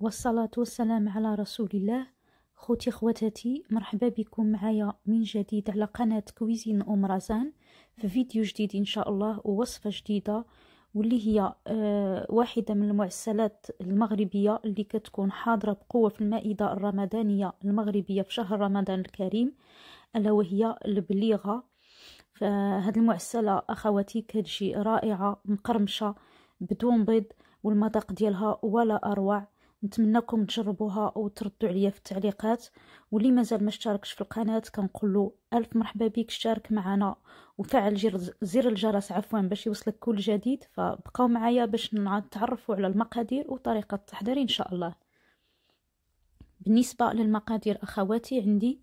والصلاة والسلام على رسول الله خوتي خواتاتي مرحبا بكم معايا من جديد على قناة كويزين أم رزان في فيديو جديد إن شاء الله ووصفة جديدة واللي هي آه، واحدة من المعسلات المغربية اللي كتكون حاضرة بقوة في المائدة الرمضانية المغربية في شهر رمضان الكريم ألا وهي البليغة فهاد المعسلة أخواتي كتجي رائعة مقرمشة بدون بيض والمذاق ديالها ولا أروع نتمنىكم تجربوها او تردوا عليا في التعليقات واللي مازال ما اشتركش في القناه كنقول له الف مرحبا بك اشترك معنا وفعل زر الجرس عفوا باش يوصلك كل جديد فبقاو معايا باش نتعرفوا على المقادير وطريقه التحضير ان شاء الله بالنسبه للمقادير اخواتي عندي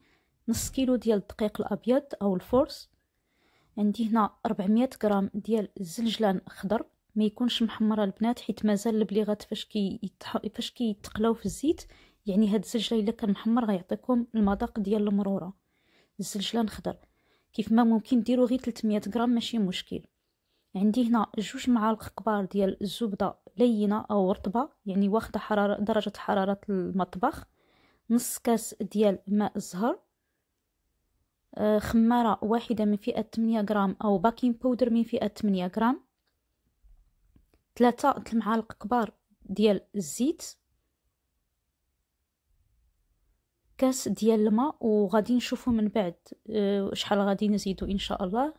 نص كيلو ديال الدقيق الابيض او الفورس عندي هنا 400 غرام ديال الزلجلان اخضر ما يكونش محمر البنات حيت مازال البليغات فاش كي يتح... فاش كيتقلاو في الزيت يعني هاد الزجله الا كان محمر غيعطيكم المذاق ديال المروره الزجله الخضر كيف ما ممكن ديروا غير 300 غرام ماشي مشكل عندي هنا جوج معالق كبار ديال الزبده لينه او رطبه يعني واخده حراره درجه حراره المطبخ نص كاس ديال ماء الزهر آه، خمارة واحدة من فئة 8 غرام أو باكين بودر من فئة 8 غرام ثلاثة المعالق كبار ديال الزيت كاس ديال الماء وغادي نشوفو من بعد آه، شحال غادي نزيدو ان شاء الله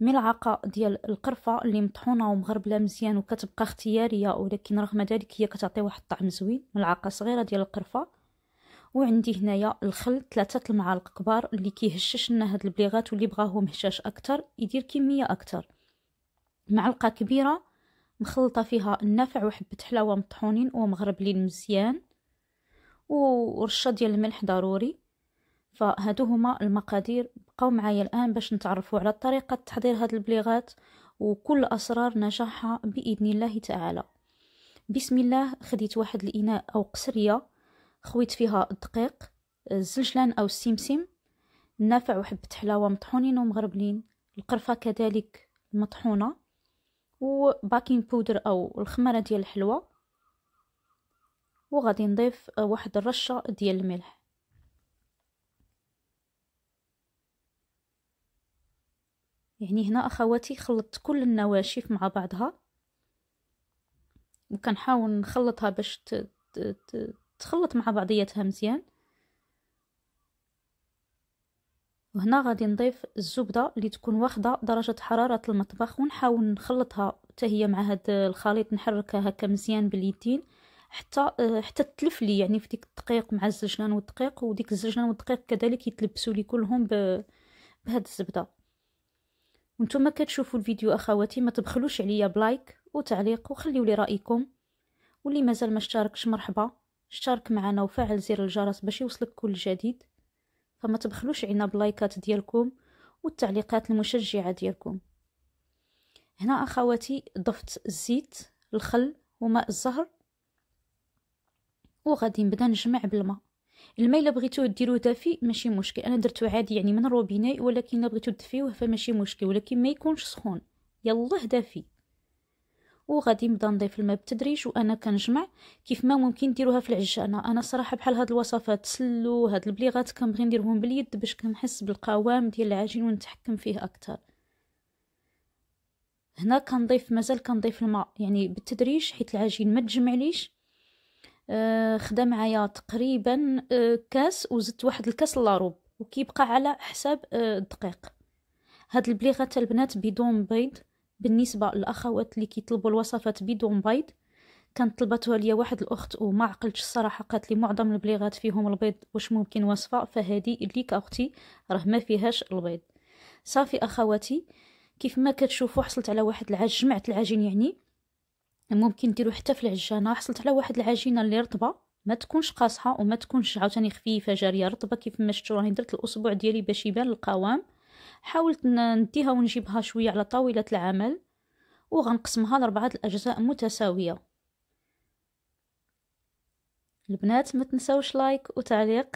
ملعقه ديال القرفه اللي مطحونه ومغربله مزيان وكتبقى اختياريه ولكن رغم ذلك هي كتعطي واحد الطعم زوين ملعقه صغيره ديال القرفه وعندي هنايا الخل ثلاثة المعالق كبار اللي كيهشش لنا هاد البليغات واللي بغاهم هشاش اكتر يدير كميه اكتر معلقه كبيره مخلطة فيها النافع وحبة حلاوة مطحونين ومغربلين مزيان ورشة ديال الملح ضروري فهادو هما المقادير بقاو معايا الان باش نتعرفوا على طريقه تحضير هاد البليغات وكل اسرار نجاحها باذن الله تعالى بسم الله خديت واحد الاناء او قسريه خويت فيها الدقيق الزلجلان او السمسم النافع وحبه حلاوه مطحونين ومغربلين القرفه كذلك مطحونه وباكين بودر او الخماره ديال الحلوى وغادي نضيف واحد الرشه ديال الملح يعني هنا اخواتي خلطت كل النواشف مع بعضها وكنحاول نخلطها باش تخلط مع بعضياتها مزيان وهنا غادي نضيف الزبده اللي تكون واخده درجه حراره المطبخ ونحاول نخلطها حتى هي مع هذا الخليط نحركها هكا مزيان باليدين حتى آه، حتى تلف لي يعني في ديك الدقيق مع الزجلان والدقيق وديك الزجلان والدقيق كذلك يتلبسوا لي كلهم بهاد الزبده وانتم كتشوفوا الفيديو اخواتي ما تبخلوش عليا بلايك وتعليق وخليوا لي رايكم واللي مازال ما اشتركش مرحبا اشترك معنا وفعل زر الجرس باش يوصلك كل جديد فما تبخلوش علينا بلايكات ديالكم والتعليقات المشجعة ديالكم هنا أخواتي ضفت الزيت الخل وماء الزهر وغادي نبدا نجمع بالماء الماء الا بغيتو ديرو دافي ماشي مشكل انا درتو عادي يعني من الروبيني ولكن الا بغيتو دفيوه فماشي مشكل ولكن ما يكونش سخون يلاه دافي وغادي نبدا نضيف الماء بالتدريج وانا كنجمع كيف ما ممكن ديروها في العجانه انا صراحه بحال هاد الوصفات تسلو هاد البليغات كنبغي نديرهم باليد باش كنحس بالقوام ديال العجين ونتحكم فيه اكثر هنا كنضيف مازال كنضيف الماء يعني بالتدريج حيت العجين ما تجمعليش آه، خدا معايا تقريبا آه، كاس وزدت واحد الكاس لاروب وكيبقى على حساب الدقيق آه، هاد البليغات البنات بدون بيض بالنسبة للأخوات اللي كيطلبوا الوصفات بدون بيض كانت طلبتها ليا واحد الأخت وما عقلتش الصراحة قالت لي معظم البليغات فيهم البيض واش ممكن وصفة فهذه اللي كأختي راه ما فيهاش البيض صافي أخواتي كيف ما كتشوفوا حصلت على واحد العج جمعت العجين يعني ممكن ديرو حتى في العجانة حصلت على واحد العجينة اللي رطبة ما تكونش قاصحه وما تكونش عاوتاني خفيفه جاريه رطبه كيف ما شفتوا راني درت الاسبوع ديالي باش يبان القوام حاولت نديها ونجيبها شويه على طاوله العمل وغنقسمها لربعه الاجزاء متساويه البنات ما تنسوش لايك وتعليق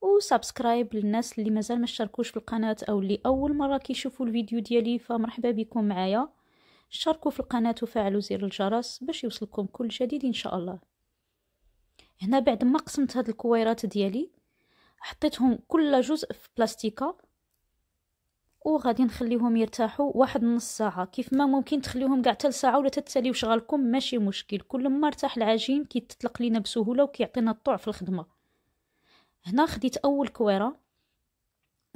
وسبسكرايب للناس اللي مازال ما اشتركوش في القناه او اللي اول مره كيشوفوا الفيديو ديالي فمرحبا بكم معايا شاركوا في القناه وفعلوا زر الجرس باش يوصلكم كل جديد ان شاء الله هنا بعد ما قسمت هاد الكويرات ديالي حطيتهم كل جزء في بلاستيكه وغادي نخليهم يرتاحوا واحد نص ساعه كيف ما ممكن تخليهم كاع حتى ساعه ولا تتساليو وشغالكم ماشي مشكل كل ما ارتاح العجين كيتطلق لينا بسهوله وكيعطينا الطوع في الخدمه هنا خديت اول كويره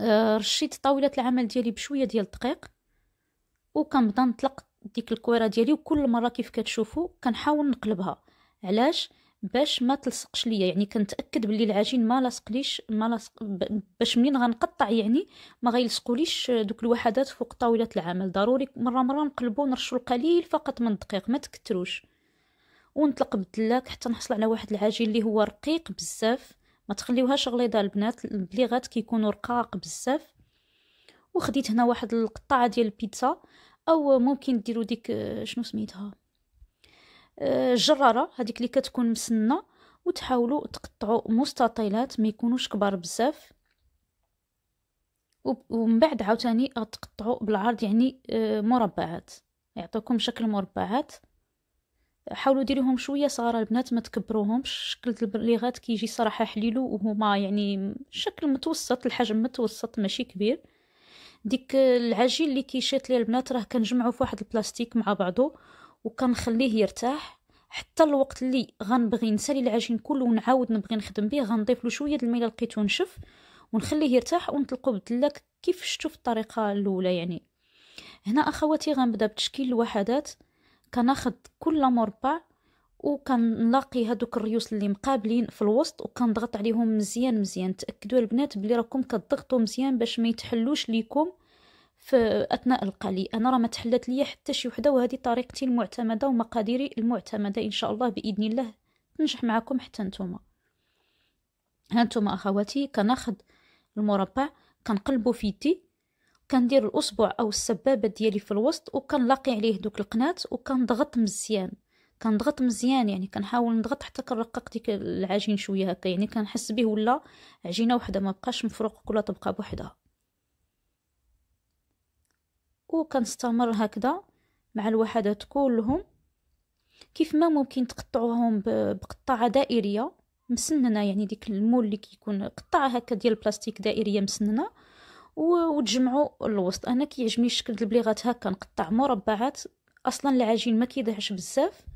آه، رشيت طاوله العمل ديالي بشويه ديال الدقيق وكنبدا نطلق ديك الكويره ديالي وكل مره كيف كتشوفوا كنحاول نقلبها علاش باش ما تلصقش ليا يعني كنتاكد باللي العجين ما لاصقليش ما لاصق باش منين غنقطع يعني ما غيلصقوليش دوك الوحدات فوق طاوله العمل ضروري مره مره نقلبو نرشو القليل فقط من الدقيق ما تكتروش ونطلق بالدلاك حتى نحصل على واحد العجين اللي هو رقيق بزاف ما تخليوهاش غليظه البنات البليغات كيكونوا رقاق بزاف وخديت هنا واحد القطعه ديال البيتزا او ممكن ديروا ديك شنو سميتها الجراره آه، هذيك اللي كتكون مسنه وتحاولوا تقطعوا مستطيلات ما يكونوش كبار بزاف ومن بعد عاوتاني تقطعوا بالعرض يعني آه، مربعات يعطيكم شكل مربعات حاولوا ديروهم شويه صغار البنات ما تكبروهمش شكل البليغات كيجي صراحه حليلو وهما يعني شكل متوسط الحجم متوسط ماشي كبير ديك آه، العجين اللي كيشيط ليه البنات راه كنجمعو في واحد البلاستيك مع بعضو وكنخليه يرتاح حتى الوقت اللي غنبغي نسالي العجين كله ونعاود نبغي نخدم به غنضيف له شويه د الماء لقيتو نشف ونخليه يرتاح ونطلقو بالدلاك كيف شفتو في الطريقه الاولى يعني هنا اخواتي غنبدا بتشكيل الوحدات كناخد كل مربع وكنلاقي هذوك الريوس اللي مقابلين في الوسط وكنضغط عليهم مزيان مزيان تاكدوا البنات بلي راكم كتضغطوا مزيان باش ما يتحلوش ليكم في اثناء القلي انا راه ما تحلت ليا حتى شي وحده وهذه طريقتي المعتمده ومقاديري المعتمده ان شاء الله باذن الله تنجح معكم حتى نتوما ها نتوما اخواتي كناخذ المربع كنقلبو في يدي كندير الاصبع او السبابه ديالي في الوسط وكنلاقي عليه دوك القنات وكنضغط مزيان كنضغط مزيان يعني كنحاول نضغط حتى كنرقق ديك العجين شويه هكا يعني كنحس به ولا عجينه وحده ما بقاش مفروق كل طبقه بوحدها وكنستمر هكذا مع الوحدات كلهم كيف ما ممكن تقطعوهم بقطعه دائريه مسننه يعني ديك المول اللي كيكون قطعه هكا ديال البلاستيك دائريه مسننه وتجمعوا الوسط انا كيعجبني الشكل ديال البليغات هكا نقطع مربعات اصلا العجين ما كيدهش بزاف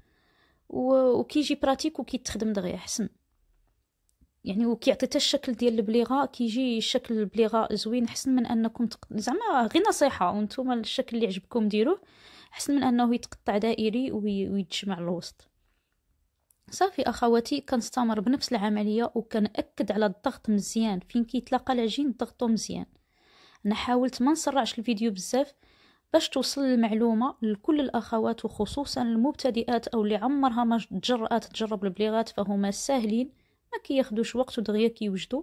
وكيجي براتيك وكيتخدم دغيا احسن يعني وكيعطي حتى الشكل ديال البليغه كيجي الشكل البليغه زوين احسن من انكم تق... زعما غير نصيحه وانتم الشكل اللي عجبكم ديروه احسن من انه يتقطع دائري وي... ويتجمع الوسط صافي اخواتي كنستمر بنفس العمليه وكنأكد على الضغط مزيان فين كيتلاقى العجين ضغطو مزيان انا حاولت ما نسرعش الفيديو بزاف باش توصل المعلومة لكل الأخوات وخصوصا المبتدئات أو اللي عمرها ما تجرأت تجرب البليغات فهما ساهلين ما كياخدوش وقت ودغيا كيوجدوا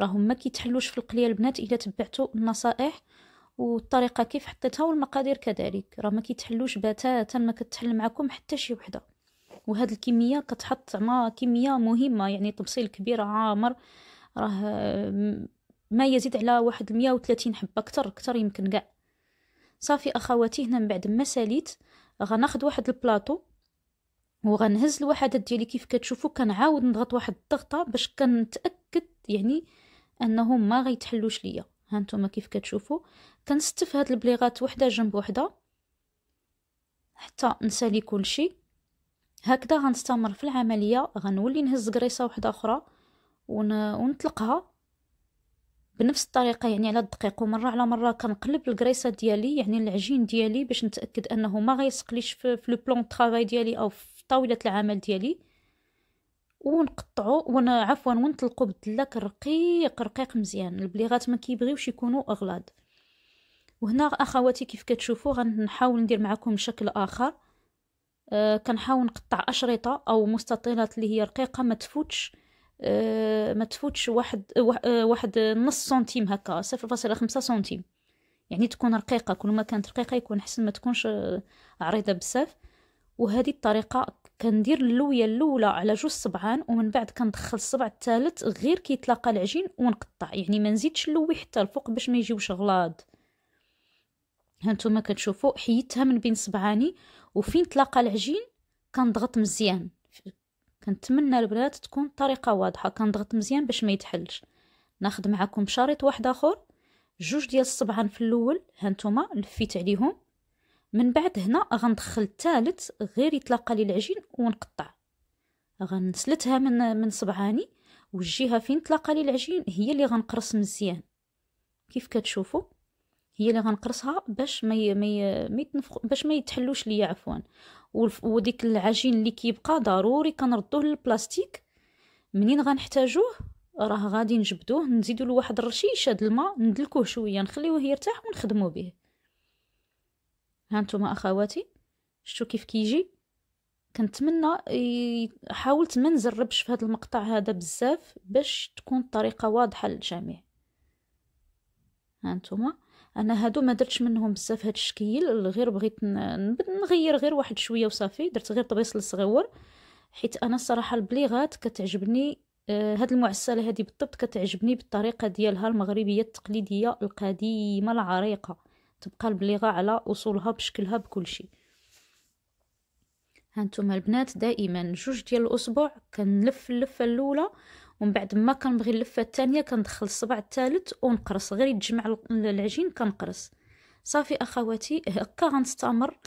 راهم ما كيتحلوش في القليه البنات الا تبعتوا النصائح والطريقه كيف حطيتها والمقادير كذلك راه ما كيتحلوش بتاتا ما كتحل معكم حتى شي وحده وهاد الكميه كتحط ما كميه مهمه يعني تبصيل كبير عامر راه ما يزيد على واحد 130 حبه كتر كتر يمكن كاع صافي اخواتي هنا من بعد ما ساليت غناخد واحد البلاطو وغنهز الوحدات ديالي كيف كتشوفوا كنعاود نضغط واحد الضغطه باش كنتاكد يعني انهم ما غيتحلوش ليا هانتوما كيف كتشوفوا كنستف هاد البليغات وحده جنب وحده حتى نسالي كلشي هكذا غنستمر في العمليه غنولي نهز قريصه وحده اخرى ون... ونطلقها بنفس الطريقه يعني على الدقيق ومره على مره كنقلب القريصه ديالي يعني العجين ديالي باش نتاكد انه ما غيسقليش في, لو بلون ديالي او في طاولة العمل ديالي ونقطعو ون عفوا ونطلقو بالدلاك رقيق رقيق مزيان البليغات ما كيبغيوش يكونوا اغلاض وهنا اخواتي كيف كتشوفوا غنحاول ندير معكم شكل اخر أه كنحاول نقطع اشرطه او مستطيلات اللي هي رقيقه ما تفوتش أه ما تفوتش واحد أه واحد نص سنتيم هكا صفر فاصلة خمسة سنتيم يعني تكون رقيقه كل ما كانت رقيقه يكون احسن ما تكونش آه، عريضه بزاف وهذه الطريقه كندير اللويه الاولى على جوج صبعان ومن بعد كندخل الصبع الثالث غير كيتلاقى العجين ونقطع يعني ما نزيدش اللوي حتى الفوق باش ما يجيوش غلاض هانتوما كتشوفوا حيدتها من بين صبعاني وفين تلاقى العجين كنضغط مزيان كنتمنى البنات تكون الطريقه واضحه كنضغط مزيان باش ما يتحلش ناخذ معكم شريط واحد اخر جوج ديال الصبعان في الاول هانتوما لفيت عليهم من بعد هنا غندخل الثالث غير يتلاقى لي العجين ونقطع غنسلتها من من صبعاني والجهه فين تلاقى لي العجين هي اللي غنقرص مزيان كيف كتشوفوا هي اللي غنقرصها باش ما ما باش ما يتحلوش ليا عفوا وديك العجين اللي كيبقى ضروري كنردوه للبلاستيك منين غنحتاجوه راه غادي نجبدوه نزيدو له واحد الرشيشه د الماء ندلكوه شويه نخليوه يرتاح ونخدمو به هانتوما اخواتي شتو كيف كيجي كنتمنى حاولت ما نزربش في هذا المقطع هذا بزاف باش تكون الطريقه واضحه للجميع هانتوما انا هادو ما درتش منهم بزاف هاد الشكيل غير بغيت نغير غير واحد شويه وصافي درت غير طبيصل صغيور حيت انا الصراحه البليغات كتعجبني آه، هاد المعسله هادي بالضبط كتعجبني بالطريقه ديالها المغربيه التقليديه القديمه العريقه تبقى البليغه على اصولها بشكلها بكلشي هانتوما البنات دائما جوج ديال الاسبوع كنلف اللفه الاولى ومن بعد ما كنبغي اللفه الثانيه كندخل الصبع الثالث ونقرص غير يتجمع العجين كنقرص صافي اخواتي هكا غنستمر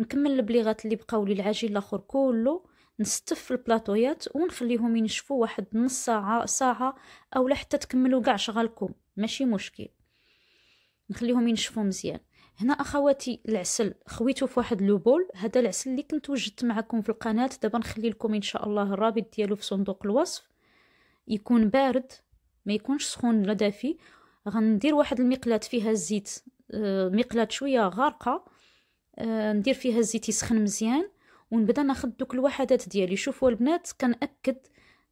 نكمل البليغات اللي بقاو لي العجين الاخر كله نستف في البلاطويات ونخليهم ينشفوا واحد نص ساعه ساعه اولا حتى تكملوا كاع شغلكم ماشي مشكل نخليهم ينشفوا مزيان هنا اخواتي العسل خويته في واحد لوبول هذا العسل اللي كنت وجدت معكم في القناه دابا نخلي لكم ان شاء الله الرابط ديالو في صندوق الوصف يكون بارد ما يكونش سخون لا دافي غندير واحد المقلاه فيها الزيت آه، مقلاه شويه غارقه آه، ندير فيها الزيت يسخن مزيان ونبدا ناخد دوك الوحدات ديالي شوفوا البنات كنأكد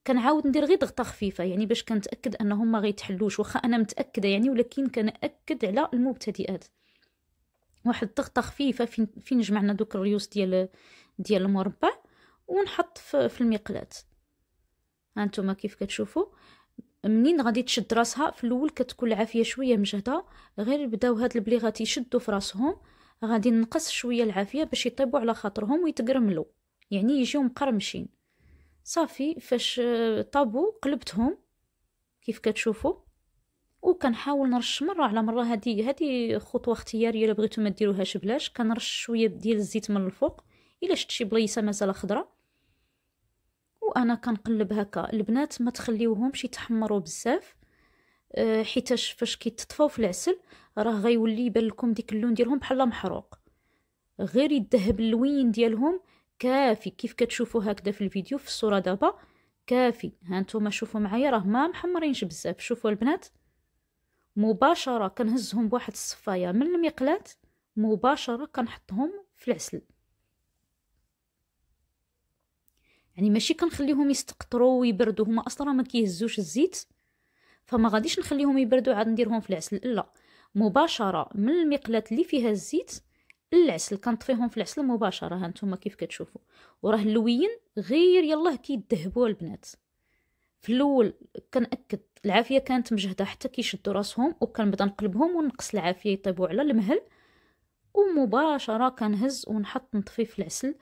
كنعاود ندير غير ضغطه خفيفه يعني باش كنتاكد انهم ما غيتحلوش واخا انا متاكده يعني ولكن كنأكد على المبتدئات واحد الضغطه خفيفه فين فين جمعنا دوك الريوس ديال ديال المربع ونحط في, في ها هانتوما كيف كتشوفوا منين غادي تشد راسها في الاول كتكون العافيه شويه مجهده غير بداو هاد البليغات يشدوا في راسهم غادي نقص شويه العافيه باش يطيبوا على خاطرهم ويتقرملوا يعني يجيو مقرمشين صافي فاش آه، طابو قلبتهم كيف كتشوفوا وكنحاول نرش مره على مره هذه هذه خطوه اختياريه الا بغيتو ما ديروهاش بلاش كنرش شويه ديال الزيت من الفوق الا شفت شي بلايصه مازال خضره وانا كنقلب هكا البنات ما تخليوهمش يتحمروا بزاف آه، حيتاش فاش كيتطفاو في العسل راه غيولي يبان لكم ديك اللون ديالهم بحال محروق غير يذهب اللوين ديالهم كافي كيف كتشوفوا هكذا في الفيديو في الصوره دابا كافي هانتوما شوفوا معايا راه ما محمرينش بزاف شوفوا البنات مباشره كنهزهم بواحد الصفايه من المقلاه مباشره كنحطهم في العسل يعني ماشي كنخليهم يستقطروا ويبردوا هما اصلا ما كيهزوش الزيت فما غاديش نخليهم يبردوا عاد نديرهم في العسل لا مباشره من المقلاه اللي فيها الزيت العسل كنطفيهم في العسل مباشره ها نتوما كيف كتشوفوا وراه اللوين غير يلاه كيدهبوا البنات في الاول كنأكد العافيه كانت مجهده حتى كيشدوا راسهم وكنبدا نقلبهم ونقص العافيه يطيبوا على المهل ومباشره كنهز ونحط نطفي في العسل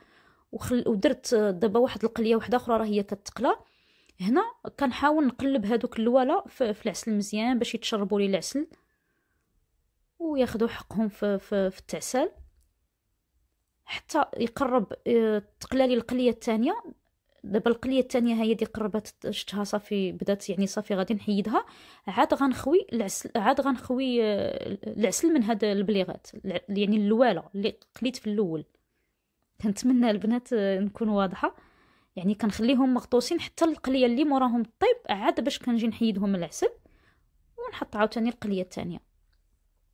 وخل... ودرت دابا واحد القليه واحده اخرى راه هي كتقلى هنا كنحاول نقلب هادوك اللواله في, في العسل مزيان باش يتشربوا لي العسل وياخذوا حقهم في, في, في التعسال حتى يقرب آه، تقلالي القليه الثانيه دابا القليه الثانيه هي دي قربت شتها صافي بدات يعني صافي غادي نحيدها عاد غنخوي العسل عاد غنخوي آه، العسل من هاد البليغات يعني اللواله اللي قليت في الاول كنتمنى البنات آه، نكون واضحه يعني كنخليهم مغطوسين حتى القليه اللي موراهم طيب عاد باش كنجي نحيدهم العسل ونحط عاوتاني القليه الثانيه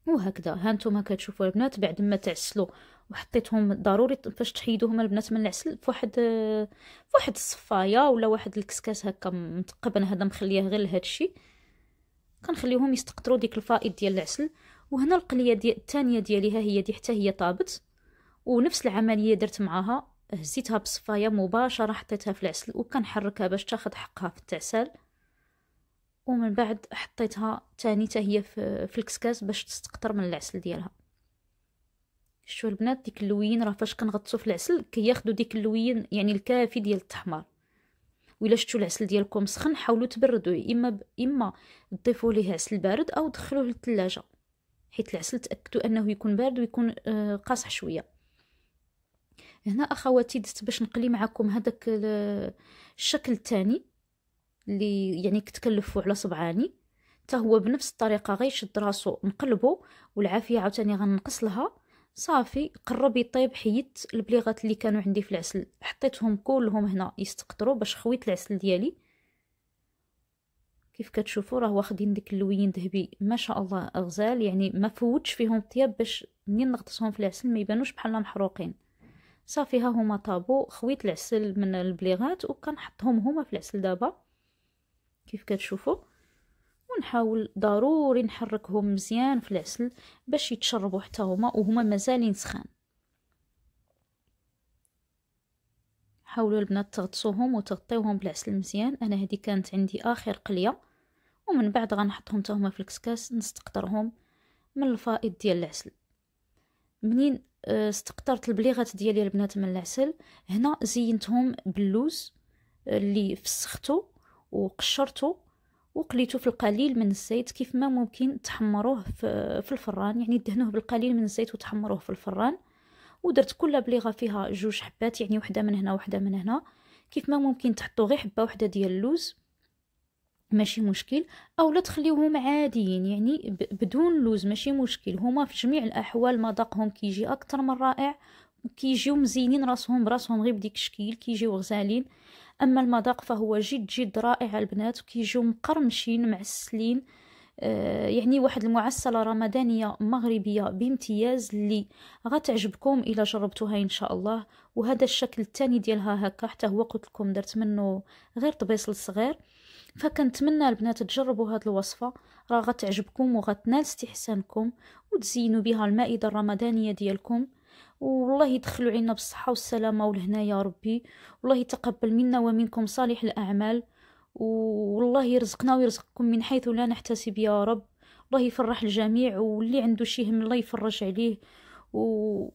وهكذا هانتوما كتشوفوا البنات بعد ما تعسلوا وحطيتهم ضروري فاش تحيدوهم البنات من العسل فواحد فواحد الصفايه ولا واحد الكسكاس هكا متقبن هذا مخليه غير لهذا الشيء كنخليهم يستقطروا ديك الفائض ديال العسل وهنا القليه ديال الثانيه ديالها هي دي حتى هي طابت ونفس العمليه درت معاها هزيتها بصفايه مباشره حطيتها في العسل وكنحركها باش تاخذ حقها في التعسال ومن بعد حطيتها تاني حتى هي في الكسكاس باش تستقطر من العسل ديالها شو البنات ديك اللوين راه فاش كنغطسو في العسل كياخدو ديك اللوين يعني الكافي ديال التحمر ولا شتو العسل ديالكم سخن حاولوا تبردوه اما ب... اما تضيفوا ليه عسل بارد او دخلوه للثلاجه حيت العسل تاكدوا انه يكون بارد ويكون آه قاصح شويه هنا اخواتي درت باش نقلي معكم هذاك الشكل الثاني اللي يعني كتكلفوا على صبعاني حتى هو بنفس الطريقه غير شد راسو نقلبو والعافيه عاوتاني غنقص لها صافي قرب يطيب حيت البليغات اللي كانوا عندي في العسل حطيتهم كلهم هنا يستقطروا باش خويت العسل ديالي كيف كتشوفوا راه واخدين ديك اللوين ذهبي ما شاء الله غزال يعني ما فوتش فيهم الطياب باش منين نغطسهم في العسل ما يبانوش بحال محروقين صافي ها هما طابو خويت العسل من البليغات وكنحطهم هما في العسل دابا كيف كتشوفوا نحاول ضروري نحركهم مزيان في العسل باش يتشربوا حتى هما وهما مازالين سخان حاولوا البنات تغطسوهم وتغطيوهم بالعسل مزيان انا هذه كانت عندي اخر قليه ومن بعد غنحطهم حتى هما في الكسكاس نستقطرهم من الفائض ديال العسل منين آه، استقطرت البليغات ديالي البنات من العسل هنا زينتهم باللوز آه، اللي فسختو وقشرته وقليته في القليل من الزيت كيف ما ممكن تحمروه في الفران يعني دهنوه بالقليل من الزيت وتحمروه في الفران ودرت كل بليغه فيها جوج حبات يعني وحده من هنا وحده من هنا كيف ما ممكن تحطوا غير حبه وحده ديال اللوز ماشي مشكل او لا تخليوهم عاديين يعني بدون لوز ماشي مشكل هما في جميع الاحوال مذاقهم كيجي اكثر من رائع كيجيو مزينين راسهم براسهم غير بديك الشكل كيجيو غزالين اما المذاق فهو جد جد رائع البنات وكيجيو مقرمشين معسلين آه، يعني واحد المعسلة رمضانية مغربية بامتياز اللي غتعجبكم إلا جربتوها إن شاء الله وهذا الشكل الثاني ديالها هكا حتى هو قلت لكم درت منه غير طبيصل صغير فكنتمنى البنات تجربوا هاد الوصفة راه غتعجبكم وغتنال استحسانكم وتزينوا بها المائدة الرمضانية ديالكم والله يدخلوا علينا بالصحة والسلامة والهنا يا ربي والله يتقبل منا ومنكم صالح الأعمال والله يرزقنا ويرزقكم من حيث لا نحتسب يا رب الله يفرح الجميع واللي عنده شي هم الله يفرج عليه و...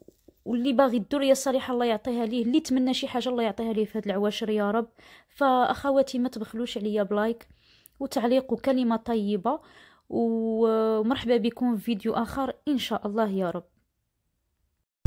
واللي باغي الدرية الصالحة الله يعطيها ليه اللي تمنى شي حاجة الله يعطيها ليه في هاد العواشر يا رب فأخواتي ما تبخلوش عليا بلايك وتعليق وكلمة طيبة ومرحبا بكم في فيديو آخر إن شاء الله يا رب